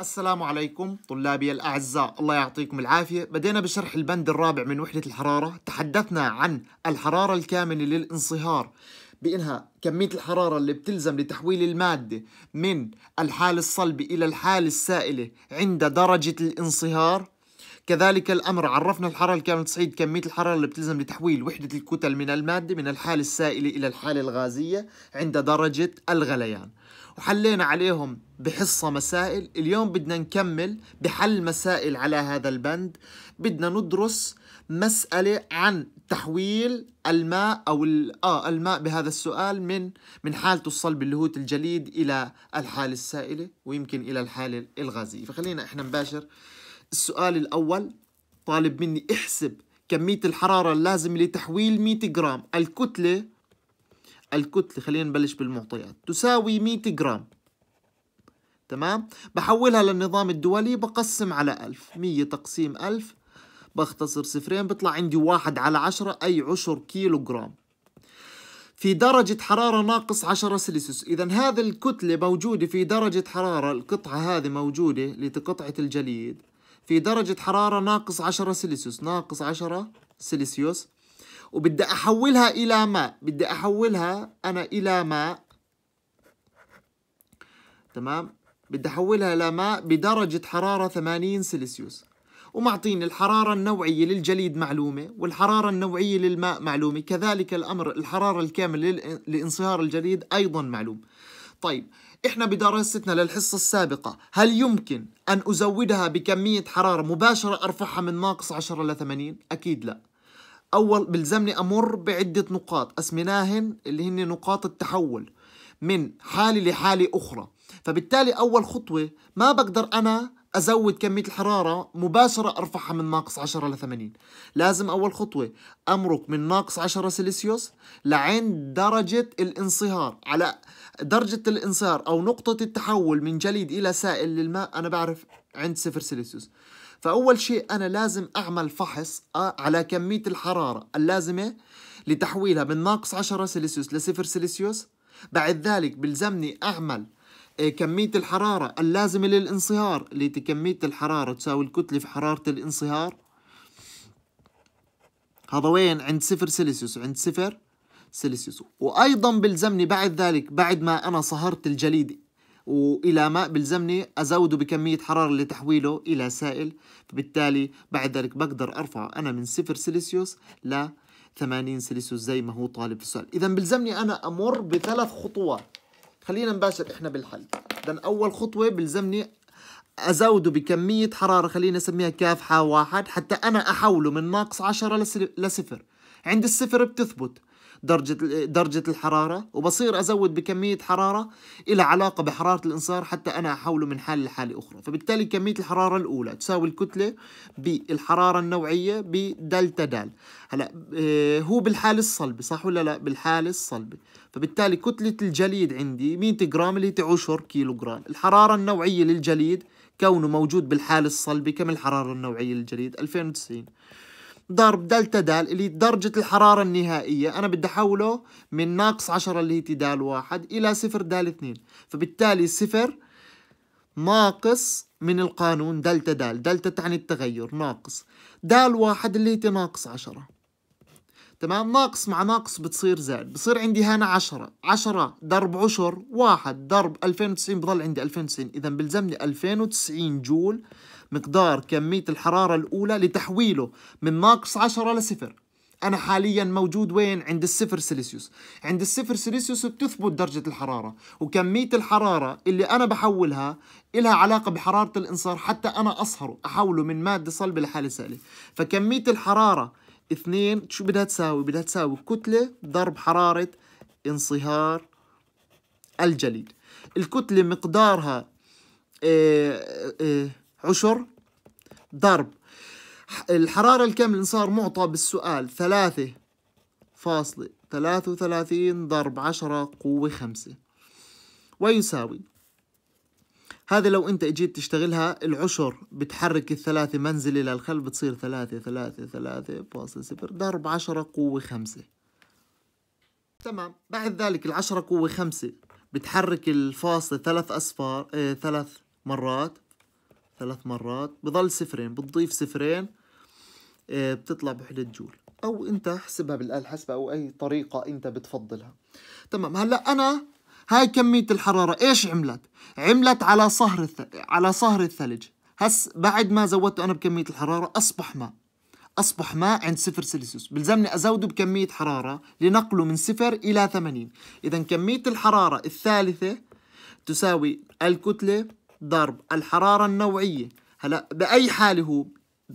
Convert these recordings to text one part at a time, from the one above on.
السلام عليكم طلابي الأعزاء الله يعطيكم العافية بدينا بشرح البند الرابع من وحدة الحرارة تحدثنا عن الحرارة الكامنة للانصهار بأنها كمية الحرارة اللي بتلزم لتحويل المادة من الحال الصلبة إلى الحال السائلة عند درجة الانصهار كذلك الأمر عرفنا الحرارة الكامنة تصعيد كمية الحرارة اللي بتلزم لتحويل وحدة الكتل من المادة من الحالة السائلة إلى الحالة الغازية عند درجة الغليان وحلينا عليهم بحصة مسائل اليوم بدنا نكمل بحل مسائل على هذا البند بدنا ندرس مسألة عن تحويل الماء أو آه الماء بهذا السؤال من من حالته الصلب اللي هو الجليد إلى الحالة السائلة ويمكن إلى الحالة الغازية فخلينا إحنا نباشر السؤال الأول طالب مني احسب كمية الحرارة اللازمة لتحويل 100 جرام الكتلة الكتلة خلينا نبلش بالمعطيات تساوي 100 جرام تمام بحولها للنظام الدولي بقسم على 1000 100 تقسيم 1000 بختصر صفرين بيطلع عندي 1 على 10 أي عشر كيلو جرام في درجة حرارة ناقص 10 سلسيوس إذا هذه الكتلة موجودة في درجة حرارة القطعة هذه موجودة لقطعة الجليد في درجة حرارة ناقص 10 سلسيوس ناقص 10 سلسيوس وبدي أحولها إلى ماء بدي أحولها أنا إلى ماء تمام بدي أحولها لماء بدرجة حرارة 80 سلسيوس ومعطيني الحرارة النوعية للجليد معلومة والحرارة النوعية للماء معلومة كذلك الأمر الحرارة الكاملة لانصهار الجليد أيضا معلوم طيب إحنا بدراستنا للحصة السابقة هل يمكن أن أزودها بكمية حرارة مباشرة أرفعها من ناقص 10 ل 80 أكيد لا أول بلزمني أمر بعدة نقاط أسميناهن اللي هن نقاط التحول من حالة لحالة أخرى فبالتالي أول خطوة ما بقدر أنا أزود كمية الحرارة مباشرة أرفعها من ناقص 10 ل 80 لازم أول خطوة أمرق من ناقص 10 سلسيوس لعند درجة الانصهار على درجة الانصهار أو نقطة التحول من جليد إلى سائل للماء أنا بعرف عند صفر سلسيوس فأول شيء أنا لازم أعمل فحص آه، على كمية الحرارة اللازمة لتحويلها من ناقص 10 سلسيوس لصفر سلسيوس بعد ذلك بلزمني أعمل آه، كمية الحرارة اللازمة للانصهار اللي كمية الحرارة تساوي الكتلة في حرارة الانصهار هذا وين عند صفر سيلسيوس عند صفر سيلسيوس وأيضا بلزمني بعد ذلك بعد ما أنا صهرت الجليد وإلى ماء بلزمني أزوده بكمية حرارة لتحويله إلى سائل فبالتالي بعد ذلك بقدر أرفعه أنا من صفر سيلسيوس ل 80 سلسيوس زي ما هو طالب في السؤال اذا بلزمني انا امر بثلاث خطوات خلينا نباشر احنا بالحل اذا اول خطوه بلزمني ازوده بكميه حراره خلينا نسميها كاف ح واحد حتى انا احوله من ناقص 10 لصفر عند الصفر بتثبت درجة درجة الحرارة وبصير أزود بكمية حرارة إلى علاقة بحرارة الإنصار حتى أنا أحوله من حالة لحالة أخرى فبالتالي كمية الحرارة الأولى تساوي الكتلة بالحرارة النوعية بدلتا دال هلا آه، هو بالحالة الصلبة صح ولا لا بالحالة الصلبة فبالتالي كتلة الجليد عندي 100 جرام اللي هي عشر كيلو جرام الحرارة النوعية للجليد كونه موجود بالحالة الصلبة كم الحرارة النوعية للجليد 2090 ضرب دلتا دال اللي درجة الحرارة النهائية أنا بدي أحوله من ناقص 10 اللي هي تي دال واحد إلى صفر دال اثنين فبالتالي صفر ناقص من القانون دلتا دال دلتا تعني التغير ناقص دال واحد اللي هي ناقص 10 تمام ناقص مع ناقص بتصير زائد بصير عندي هنا 10 10 ضرب عشر 1 ضرب 2090 بضل عندي 2090 اذا بلزمني 2090 جول مقدار كمية الحرارة الأولى لتحويله من ناقص 10 لصفر أنا حاليا موجود وين؟ عند الصفر سيليسيوس عند الصفر سيليسيوس بتثبت درجة الحرارة وكمية الحرارة اللي أنا بحولها لها علاقة بحرارة الإنصار حتى أنا أصهره أحوله من مادة صلبة لحالة سائلة فكمية الحرارة اثنين شو بدها تساوي بدها تساوي كتلة ضرب حرارة انصهار الجليد الكتلة مقدارها آه، آه، آه، عشر ضرب الحرارة الكم الانصهار معطى بالسؤال ثلاثة فاصلة ثلاثة وثلاثين ضرب عشرة قوة خمسة ويساوي هذا لو انت اجيت تشتغلها العشر بتحرك الثلاثة منزلة للخلف بتصير ثلاثة ثلاثة ثلاثة فاصل صفر ضرب عشرة قوة خمسة تمام بعد ذلك العشرة قوة خمسة بتحرك الفاصلة ثلاث أصفار اه ثلاث مرات ثلاث مرات بضل صفرين بتضيف صفرين اه بتطلع بوحدة جول أو أنت حسبها بالآلة حسبة أو أي طريقة أنت بتفضلها تمام هلأ أنا هاي كمية الحرارة ايش عملت؟ عملت على صهر الثلج. على صهر الثلج هس بعد ما زودته انا بكمية الحرارة اصبح ماء أصبح ماء عند صفر سلسيوس بلزمني أزوده بكمية حرارة لنقله من صفر إلى ثمانين إذا كمية الحرارة الثالثة تساوي الكتلة ضرب الحرارة النوعية هلا بأي حالة هو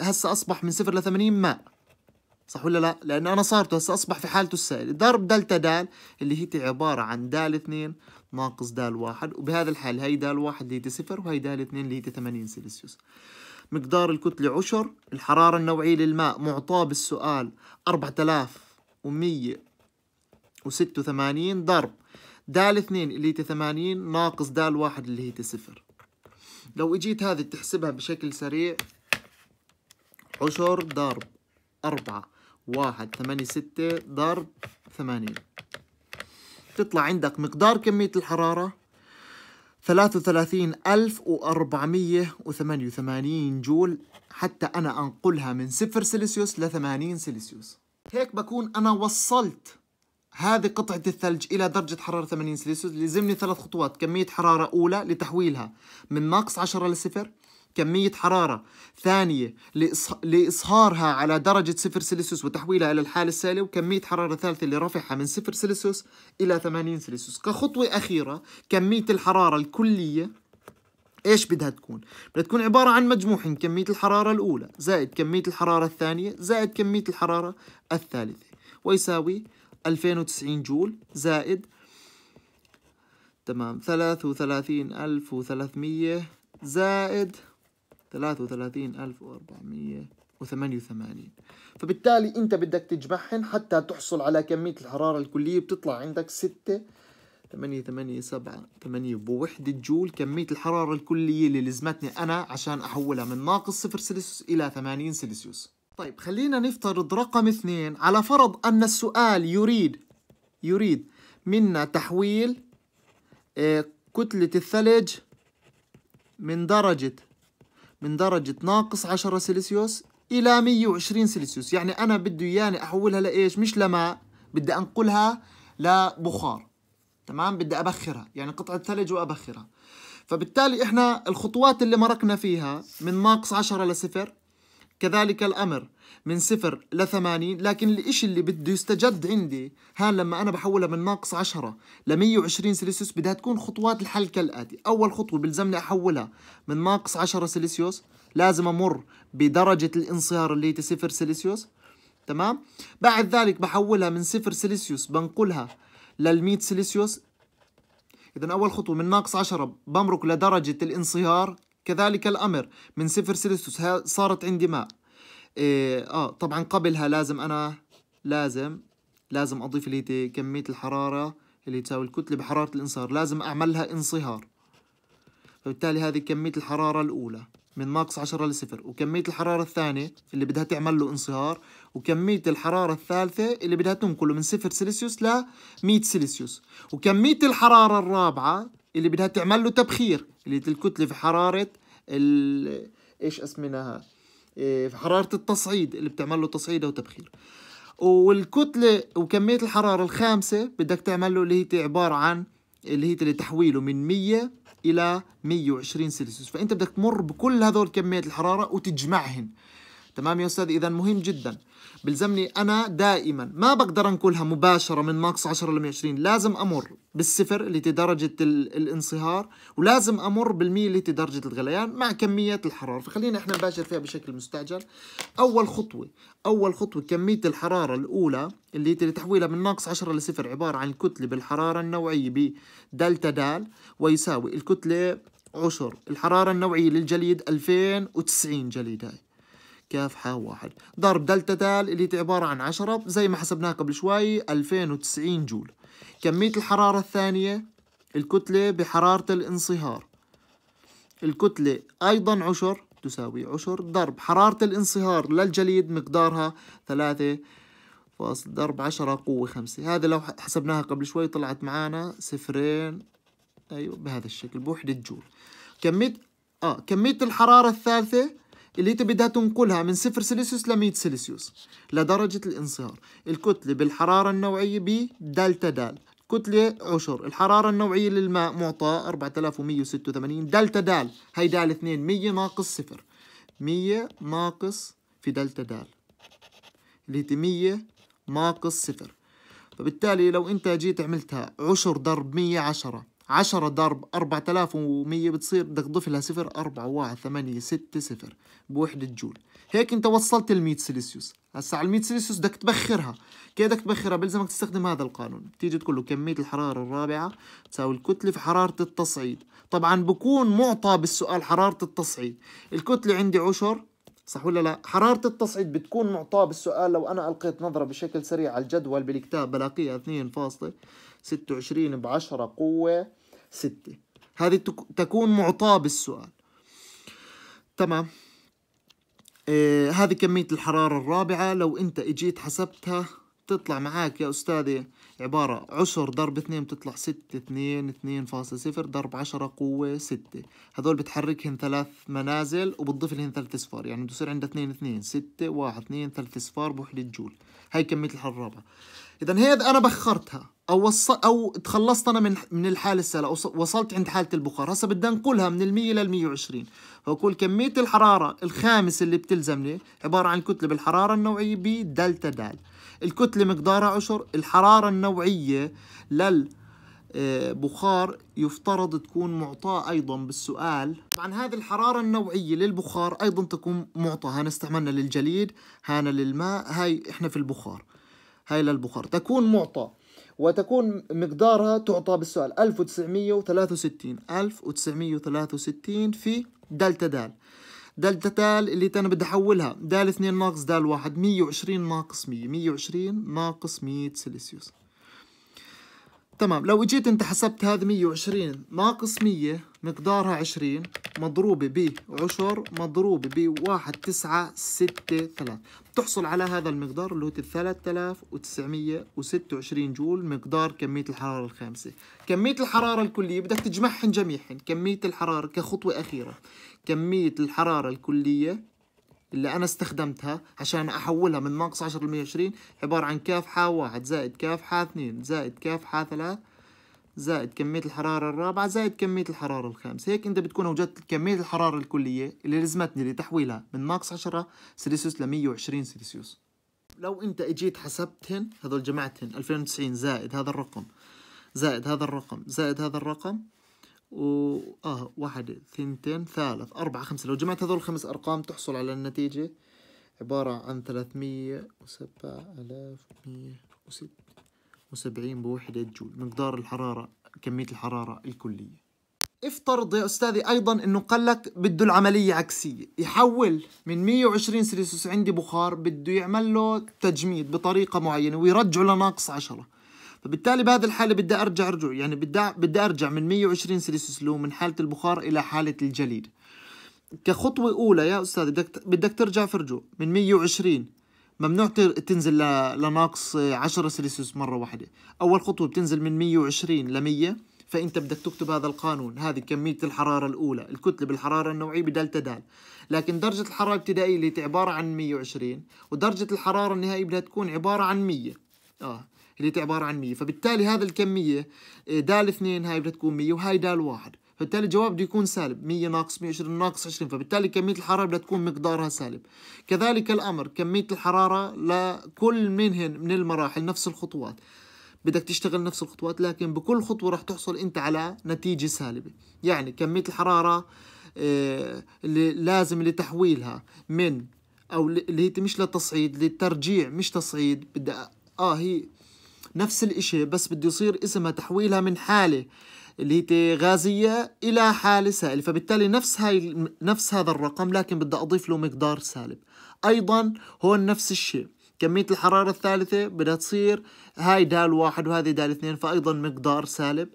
هسه أصبح من صفر لثمانين ماء صح ولا لا؟ لأنه أنا صارت هسه أصبح في حالته السائل ضرب دلتا دال اللي هي عبارة عن دال اثنين ناقص دال واحد وبهذا الحال هي دال واحد اللي هي صفر وهي دال اثنين اللي هي 80 سلسيوس مقدار الكتلة عشر الحرارة النوعية للماء معطاه بالسؤال 4186 ضرب دال اثنين اللي هي 80 ناقص دال واحد اللي هي صفر لو اجيت هذه تحسبها بشكل سريع عشر ضرب أربعة واحد ثمانية ستة ضرب ثمانية تطلع عندك مقدار كمية الحرارة ثلاثة وثلاثين ألف وأربعمية وثمانية وثمانين جول حتى أنا أنقلها من صفر سلسيوس لثمانين سلسيوس هيك بكون أنا وصلت هذه قطعة الثلج إلى درجة حرارة 80 سلسيوس لزمني ثلاث خطوات كمية حرارة أولى لتحويلها من ناقص 10 لصفر كمية حرارة ثانية لإصهارها على درجة صفر سلسيوس وتحويلها إلى الحالة السائلة وكمية حرارة ثالثة لرفعها من صفر سلسيوس إلى 80 سلسيوس كخطوة أخيرة كمية الحرارة الكلية ايش بدها تكون؟ بدها تكون عبارة عن مجموعين كمية الحرارة الأولى زائد كمية الحرارة الثانية زائد كمية الحرارة الثالثة ويساوي 2090 جول زائد تمام 33300 زائد ثلاثة وثلاثين ألف وأربعمية وثمانية وثمانين فبالتالي أنت بدك تجمعهن حتى تحصل على كمية الحرارة الكلية بتطلع عندك ستة ثمانية ثمانية سبعة ثمانية بوحدة جول كمية الحرارة الكلية اللي لزمتني أنا عشان أحولها من ناقص صفر سلسيوس إلى ثمانين سلسيوس طيب خلينا نفترض رقم اثنين على فرض أن السؤال يريد يريد منا تحويل آه، كتلة الثلج من درجة من درجة ناقص 10 سلسيوس إلى 120 سلسيوس يعني أنا بده إياني أحولها لإيش مش لماء بدي أنقلها لبخار تمام بدي أبخرها يعني قطعة ثلج وأبخرها فبالتالي إحنا الخطوات اللي مرقنا فيها من ناقص 10 لصفر كذلك الأمر من صفر لثمانين لكن الإشي اللي بده يستجد عندي هان لما أنا بحولها من ناقص عشرة لمية وعشرين سلسيوس بدها تكون خطوات الحل كالآتي أول خطوة بلزمني أحولها من ناقص عشرة سلسيوس لازم أمر بدرجة الانصهار اللي هي صفر سلسيوس تمام بعد ذلك بحولها من صفر سلسيوس بنقلها للمية سلسيوس إذا أول خطوة من ناقص عشرة بمرك لدرجة الانصهار كذلك الأمر من صفر سيليستوس صارت عندي ماء إيه آه طبعا قبلها لازم أنا لازم لازم أضيف لي كمية الحرارة اللي تساوي الكتلة بحرارة الإنصهار لازم أعملها انصهار فبالتالي هذه كمية الحرارة الأولى من ناقص عشرة لصفر وكمية الحرارة الثانية اللي بدها تعمل له انصهار وكمية الحرارة الثالثة اللي بدها تنقله من صفر سيلسيوس ل 100 سيلسيوس وكمية الحرارة الرابعة اللي بدها تعمل له تبخير اللي الكتلة في حرارة ايش في إيه، حراره التصعيد اللي بتعمل له تصعيد او تبخير والكتله وكميه الحراره الخامسه بدك تعمل له اللي هي عباره عن اللي هي اللي تحويله من 100 الى 120 سلسيوس فانت بدك تمر بكل هذول كميات الحراره وتجمعهن تمام يا استاذ اذا مهم جدا بلزمني انا دائما ما بقدر انقلها مباشره من ناقص 10 ل 120 لازم امر بالصفر اللي هي درجة الانصهار ولازم أمر بالمية اللي هي درجة الغليان مع كمية الحرارة فخلينا احنا نباشر فيها بشكل مستعجل أول خطوة أول خطوة كمية الحرارة الأولى اللي هي تحويلها من ناقص 10 لصفر عبارة عن الكتلة بالحرارة النوعية بدلتا دال ويساوي الكتلة عشر الحرارة النوعية للجليد 2090 جليد هاي كاف حا واحد ضرب دلتا دال اللي عبارة عن 10 زي ما حسبناها قبل شوي 2090 جول كمية الحرارة الثانية الكتلة بحرارة الانصهار الكتلة أيضا عشر تساوي عشر ضرب حرارة الانصهار للجليد مقدارها ثلاثة فاصل ضرب عشرة قوة خمسة هذا لو حسبناها قبل شوي طلعت معانا صفرين أيوة بهذا الشكل بوحدة جول كمية آه كمية الحرارة الثالثة اللي انت بدها تنقلها من صفر سلسيوس ل 100 سلسيوس لدرجة الانصهار الكتلة بالحرارة النوعية ب دلتا دال كتلة عشر الحرارة النوعية للماء معطى 4186 دلتا دال هي دال 2 100 ناقص صفر 100 ناقص في دلتا دال اللي هي 100 ناقص صفر فبالتالي لو انت جيت عملتها عشر ضرب 110 10 ضرب 4100 بتصير بدك تضيف لها صفر 4 1 8 6 0 بوحدة جول هيك انت وصلت ال 100 سلسيوس هسا على ال 100 سلسيوس بدك تبخرها كيف بدك تبخرها بلزمك تستخدم هذا القانون بتيجي تقول له كمية الحرارة الرابعة تساوي الكتلة في حرارة التصعيد طبعا بكون معطى بالسؤال حرارة التصعيد الكتلة عندي عشر صح ولا لا حرارة التصعيد بتكون معطاة بالسؤال لو أنا ألقيت نظرة بشكل سريع على الجدول بالكتاب بلاقيها 2.26 بعشرة قوة 6 هذه تكون معطاة بالسؤال تمام آه هذه كمية الحرارة الرابعة لو أنت إجيت حسبتها بتطلع معاك يا أستاذي عبارة عشر ضرب اثنين بتطلع ستة اثنين اثنين فاصل صفر ضرب عشرة قوة ستة هذول بتحركهم ثلاث منازل وبتضيف لهم ثلاث اصفار يعني بتصير عندها اثنين اثنين ستة واحد اثنين ثلاث اصفار بوحدة جول هاي كمية الحرارة اذا هي انا بخرتها او وص... او تخلصت انا من من الحاله أو وصلت عند حاله البخار هسه بدي انقلها من ال100 لل120 فاقول كميه الحراره الخامس اللي بتلزمني عباره عن كتله بالحراره النوعيه دلتا دال الكتله مقدارها عشر الحراره النوعيه لل آه، بخار يفترض تكون معطاة أيضا بالسؤال طبعا هذه الحرارة النوعية للبخار أيضا تكون معطاة هنا استعملنا للجليد هنا للماء هاي إحنا في البخار هاي للبخار تكون معطى وتكون مقدارها تعطى بالسؤال 1963 1963 في دلتا دال دلتا دال اللي انا بدي احولها دال 2 ناقص دال 1 120 ناقص 100 120 ناقص 100 سلسيوس تمام لو اجيت انت حسبت هذا 120 ناقص 100 مقدارها 20 مضروبة ب عشر مضروبة بواحد تسعة ستة ثلاث بتحصل على هذا المقدار اللي هو 3926 جول مقدار كمية الحرارة الخامسة كمية الحرارة الكلية بدك تجمعهن جميعهن كمية الحرارة كخطوة أخيرة كمية الحرارة الكلية اللي انا استخدمتها عشان احولها من ناقص 10 ل 120 عباره عن كاف ح 1 زائد كاف ح 2 زائد كاف ح 3 زائد كمية الحرارة الرابعة زائد كمية الحرارة الخامسة هيك أنت بتكون وجدت كمية الحرارة الكلية اللي لزمتني لتحويلها من ناقص 10 سلسيوس ل 120 سلسيوس لو أنت إجيت حسبتهن هذول جمعتهن 2090 زائد هذا الرقم زائد هذا الرقم زائد هذا الرقم و اه واحد ثنتين ثالث أربعة خمسة لو جمعت هذول الخمس أرقام تحصل على النتيجة عبارة عن ثلاثمية وسبعة آلاف مية وست وسبعين بوحدة جول مقدار الحرارة كمية الحرارة الكلية افترض يا أستاذي أيضا أنه قال لك بده العملية عكسية يحول من 120 سلسوس عندي بخار بده يعمل له تجميد بطريقة معينة ويرجعه لناقص 10 فبالتالي بهذه الحالة بدي أرجع رجوع يعني بدي بدي أرجع من 120 سلسيوس لو من حالة البخار إلى حالة الجليد كخطوة أولى يا أستاذ بدك بدك ترجع في رجوع من 120 ممنوع تنزل لناقص 10 سلسيوس مرة واحدة أول خطوة بتنزل من 120 ل 100 فأنت بدك تكتب هذا القانون هذه كمية الحرارة الأولى الكتلة بالحرارة النوعية بدلتا دال لكن درجة الحرارة الابتدائية اللي عبارة عن 120 ودرجة الحرارة النهائية بدها تكون عبارة عن 100 آه اللي هي عباره عن 100 فبالتالي هذا الكميه إيه، دال 2 هاي بدها تكون 100 وهاي دال 1 فبالتالي الجواب بده يكون سالب 100 ناقص 120 ناقص 20 فبالتالي كمية الحرارة بدها تكون مقدارها سالب كذلك الأمر كمية الحرارة لكل منهن من المراحل نفس الخطوات بدك تشتغل نفس الخطوات لكن بكل خطوة راح تحصل أنت على نتيجة سالبة يعني كمية الحرارة إيه، اللي لازم لتحويلها من أو اللي هي مش للتصعيد للترجيع مش تصعيد بدي اه هي نفس الإشي بس بده يصير اسمها تحويلها من حالة اللي هي غازية إلى حالة سائلة فبالتالي نفس هاي نفس هذا الرقم لكن بدي أضيف له مقدار سالب أيضا هون نفس الشيء كمية الحرارة الثالثة بدها تصير هاي دال واحد وهذه دال اثنين فأيضا مقدار سالب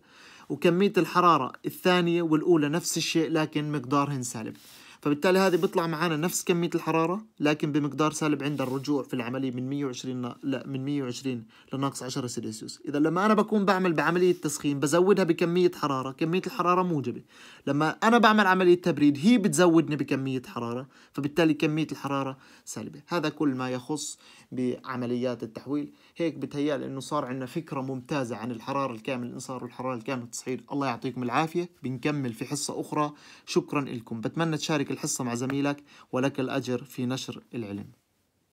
وكمية الحرارة الثانية والأولى نفس الشيء لكن مقدارهن سالب فبالتالي هذه بيطلع معنا نفس كمية الحرارة لكن بمقدار سالب عند الرجوع في العملية من 120 لا من 120 لناقص 10 سيليسيوس إذا لما أنا بكون بعمل بعملية تسخين بزودها بكمية حرارة كمية الحرارة موجبة لما أنا بعمل عملية تبريد هي بتزودني بكمية حرارة فبالتالي كمية الحرارة سالبة هذا كل ما يخص بعمليات التحويل هيك بتهيألي أنه صار عندنا فكرة ممتازة عن الحرارة الكامل الإنصار والحرارة الكامل التصعيد الله يعطيكم العافية بنكمل في حصة أخرى شكرا لكم بتمنى تشارك الحصة مع زميلك ولك الأجر في نشر العلم